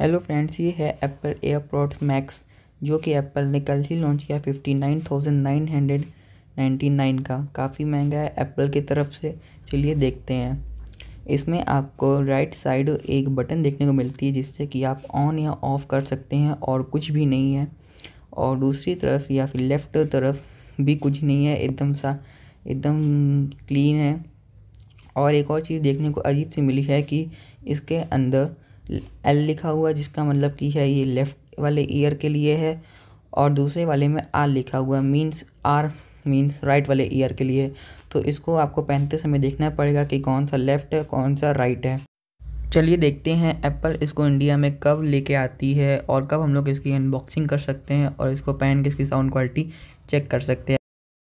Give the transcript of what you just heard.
hello friends ये है Apple प्रोड्स max जो कि एप्पल ने कल ही लॉन्च किया fifty nine thousand nine hundred ninety nine का काफ़ी महंगा है एप्पल की तरफ से चलिए देखते हैं इसमें आपको राइट साइड एक बटन देखने को मिलती है जिससे कि आप ऑन या ऑफ़ कर सकते हैं और कुछ भी नहीं है और दूसरी तरफ या फिर लेफ़्ट तरफ भी कुछ नहीं है एकदम सा एकदम क्लीन है और एक और चीज़ देखने को अजीब सी मिली है कि इसके अंदर एल लिखा हुआ है जिसका मतलब कि है ये लेफ्ट वाले ईयर के लिए है और दूसरे वाले में आर लिखा हुआ है मीन्स आर मीन्स राइट वाले ईयर के लिए तो इसको आपको पहनते समय देखना पड़ेगा कि कौन सा लेफ्ट है कौन सा राइट है चलिए देखते हैं एप्पल इसको इंडिया में कब लेके आती है और कब हम लोग इसकी अनबॉक्सिंग कर सकते हैं और इसको पहन के इसकी साउंड क्वालिटी चेक कर सकते हैं